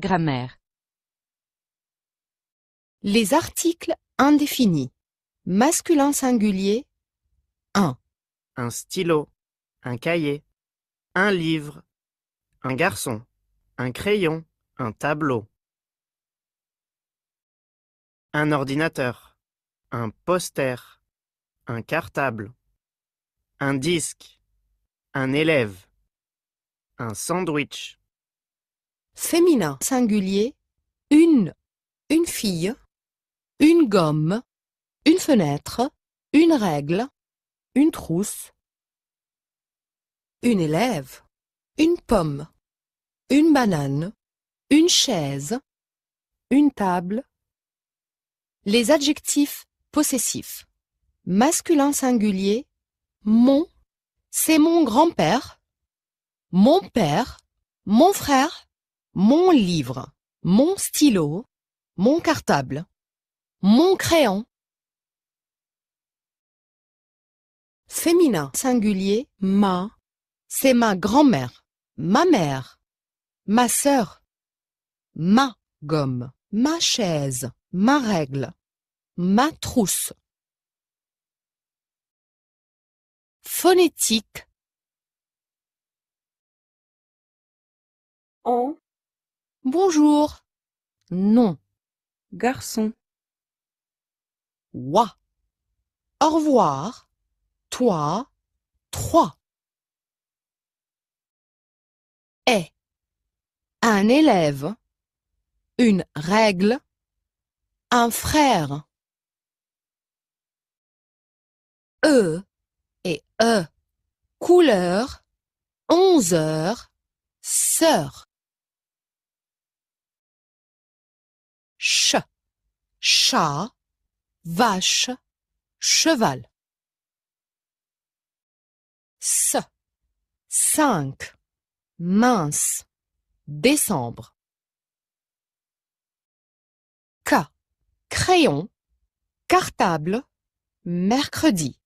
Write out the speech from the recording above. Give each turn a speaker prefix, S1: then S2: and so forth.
S1: Grammaire. Les articles indéfinis.
S2: Masculin singulier.
S3: un, Un stylo. Un cahier. Un livre. Un garçon. Un crayon. Un tableau. Un ordinateur. Un poster. Un cartable. Un disque. Un élève. Un sandwich. Féminin singulier.
S2: Une. Une fille. Une gomme. Une fenêtre. Une règle. Une trousse. Une élève. Une pomme. Une banane. Une chaise. Une table. Les adjectifs possessifs. Masculin singulier. Mon. C'est mon grand-père. Mon père. Mon frère mon livre, mon stylo, mon cartable, mon crayon. Féminin singulier, ma, c'est ma grand-mère, ma mère, ma sœur, ma gomme, ma chaise, ma règle, ma trousse.
S1: Phonétique. Bonjour. Non. Garçon. Wa.
S2: Au revoir. Toi. Trois. Est. Eh. Un élève. Une règle. Un frère.
S1: E et E. Couleur. Onze heures. Sœur.
S2: ch, chat, vache, cheval. S, cinq, mince, décembre.
S1: K, crayon, cartable, mercredi.